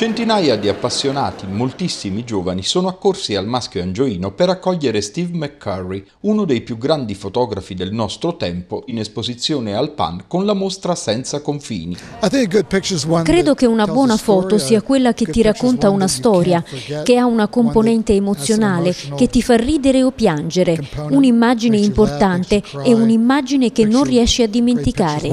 Centinaia di appassionati, moltissimi giovani, sono accorsi al maschio angioino per accogliere Steve McCurry, uno dei più grandi fotografi del nostro tempo, in esposizione al PAN con la mostra Senza confini. Credo che una buona foto sia quella che ti racconta una storia, che ha una componente emozionale, che ti fa ridere o piangere, un'immagine importante e un'immagine che non riesci a dimenticare.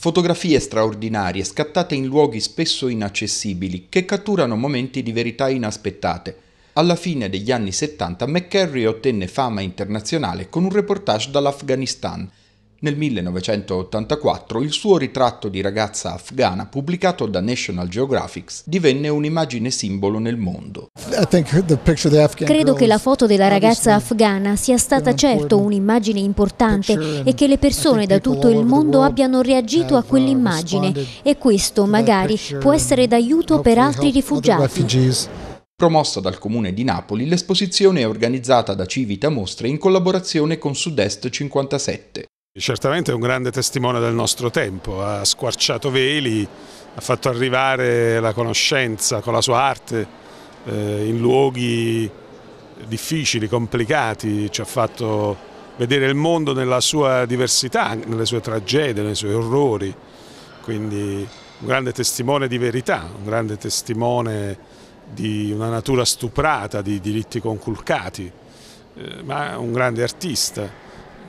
Fotografie straordinarie scattate in luoghi spesso inaccessibili che catturano momenti di verità inaspettate. Alla fine degli anni 70 McCarry ottenne fama internazionale con un reportage dall'Afghanistan nel 1984 il suo ritratto di ragazza afghana pubblicato da National Geographic divenne un'immagine simbolo nel mondo. Credo che la foto della ragazza afghana sia stata certo un'immagine importante e che le persone da tutto il mondo abbiano reagito a uh, quell'immagine e questo magari può essere d'aiuto per altri rifugiati. Promossa dal Comune di Napoli, l'esposizione è organizzata da Civita Mostre in collaborazione con Sud-Est 57. Certamente è un grande testimone del nostro tempo, ha squarciato veli, ha fatto arrivare la conoscenza con la sua arte eh, in luoghi difficili, complicati, ci ha fatto vedere il mondo nella sua diversità, nelle sue tragedie, nei suoi orrori, quindi un grande testimone di verità, un grande testimone di una natura stuprata, di diritti conculcati, eh, ma un grande artista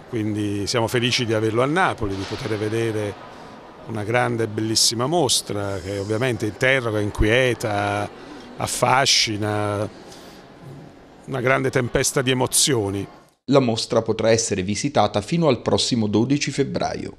quindi siamo felici di averlo a Napoli, di poter vedere una grande e bellissima mostra che ovviamente interroga, inquieta, affascina, una grande tempesta di emozioni. La mostra potrà essere visitata fino al prossimo 12 febbraio.